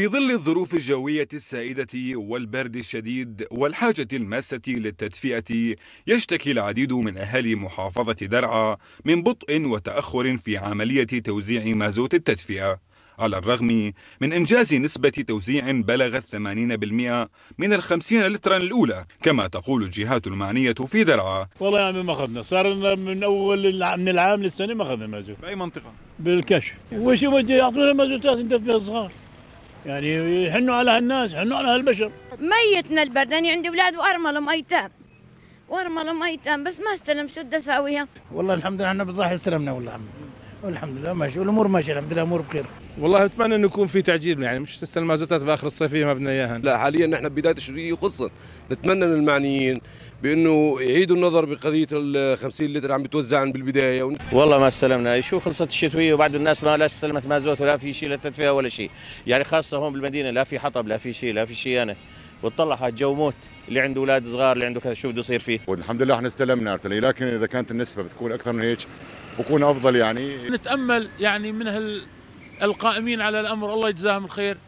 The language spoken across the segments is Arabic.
في ظل الظروف الجوية السائدة والبرد الشديد والحاجة الماسة للتدفئة يشتكي العديد من أهالي محافظة درعا من بطء وتأخر في عملية توزيع مازوت التدفئة على الرغم من إنجاز نسبة توزيع بلغت 80% من الخمسين 50 لترا الأولى كما تقول الجهات المعنية في درعا والله يعني ما أخذنا صار من أول من العام للسنة ما أخذنا مازوت بأي منطقة؟ بالكشف وش يعطونا مازوتات ندفئها الصغار يعني يحنوا على هالناس يحنوا على هالبشر ميتنا البرد أنا عندي أولاد وأرملهم أيتام وأرملهم أيتام بس ما استلم شو بدي أسويها والله الحمد لله احنا بالضحى استلمنا والله الحمد لله والحمد لله ماشي والامور ماشيه الحمد لله امور بخير والله اتمنى انه يكون في تعجيل يعني مش تستنى مازوتات باخر الصيفيه ما بدنا اياها لا حاليا نحن بدايه الشتويه خصا نتمنى من المعنيين بانه يعيدوا النظر بقضيه ال 50 لتر عم بتوزع بالبدايه ون... والله ما استلمنا شو خلصت الشتويه وبعد الناس ما لا استلمت مازوت ولا في شيء للتدفئه ولا شيء يعني خاصه هون بالمدينه لا في حطب لا في شيء لا في شيء انا وتطلع هذا الجو موت اللي عنده اولاد صغار اللي عنده كذا شو بده يصير فيه والحمد لله احنا استلمنا لكن اذا كانت النسبه بتكون اكثر من هيك بكون افضل يعني نتامل يعني من هال القائمين على الامر الله يجزاهم الخير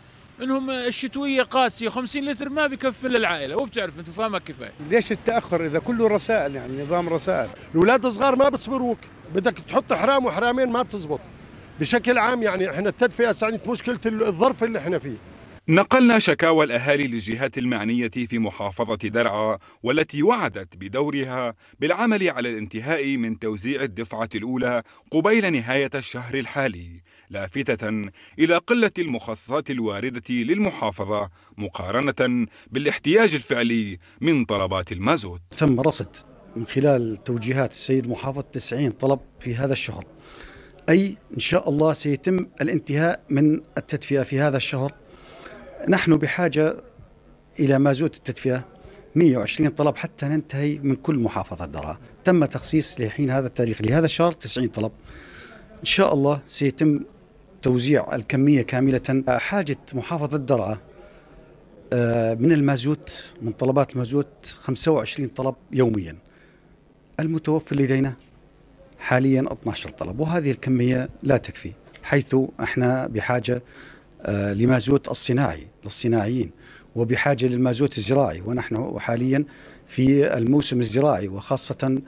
انهم الشتويه قاسيه 50 لتر ما بكفي للعائله وبتعرف انت فاهمك كفايه ليش التاخر اذا كله رسائل يعني نظام رسائل الاولاد الصغار ما بيصبروك بدك تحط حرام وحرامين ما بتزبط بشكل عام يعني احنا التدفئه سعنت مشكله الظرف اللي احنا فيه نقلنا شكاوى الأهالي للجهات المعنية في محافظة درعا والتي وعدت بدورها بالعمل على الانتهاء من توزيع الدفعة الأولى قبيل نهاية الشهر الحالي لافتة إلى قلة المخصصات الواردة للمحافظة مقارنة بالاحتياج الفعلي من طلبات المازوت تم رصد من خلال توجيهات السيد محافظ 90 طلب في هذا الشهر أي إن شاء الله سيتم الانتهاء من التدفئة في هذا الشهر نحن بحاجة إلى ما التدفئة 120 طلب حتى ننتهي من كل محافظة درعا تم تخصيص لحين هذا التاريخ لهذا الشهر 90 طلب إن شاء الله سيتم توزيع الكمية كاملة حاجة محافظة درعا آه، من المازوت من طلبات المازوت 25 طلب يوميا المتوفر لدينا حاليا 12 طلب وهذه الكمية لا تكفي حيث احنا بحاجة آه، لمازوت الصناعي للصناعيين وبحاجة للمازوت الزراعي ونحن حاليا في الموسم الزراعي وخاصة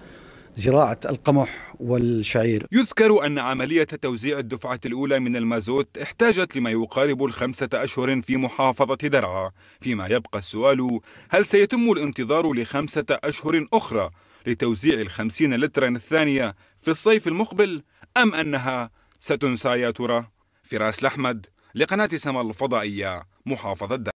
زراعة القمح والشعير يذكر أن عملية توزيع الدفعة الأولى من المازوت احتاجت لما يقارب الخمسة أشهر في محافظة درعا فيما يبقى السؤال هل سيتم الانتظار لخمسة أشهر أخرى لتوزيع الخمسين لترا الثانية في الصيف المقبل أم أنها ستنسى يا ترى؟ فراس الأحمد لقناة سما الفضائية محافظة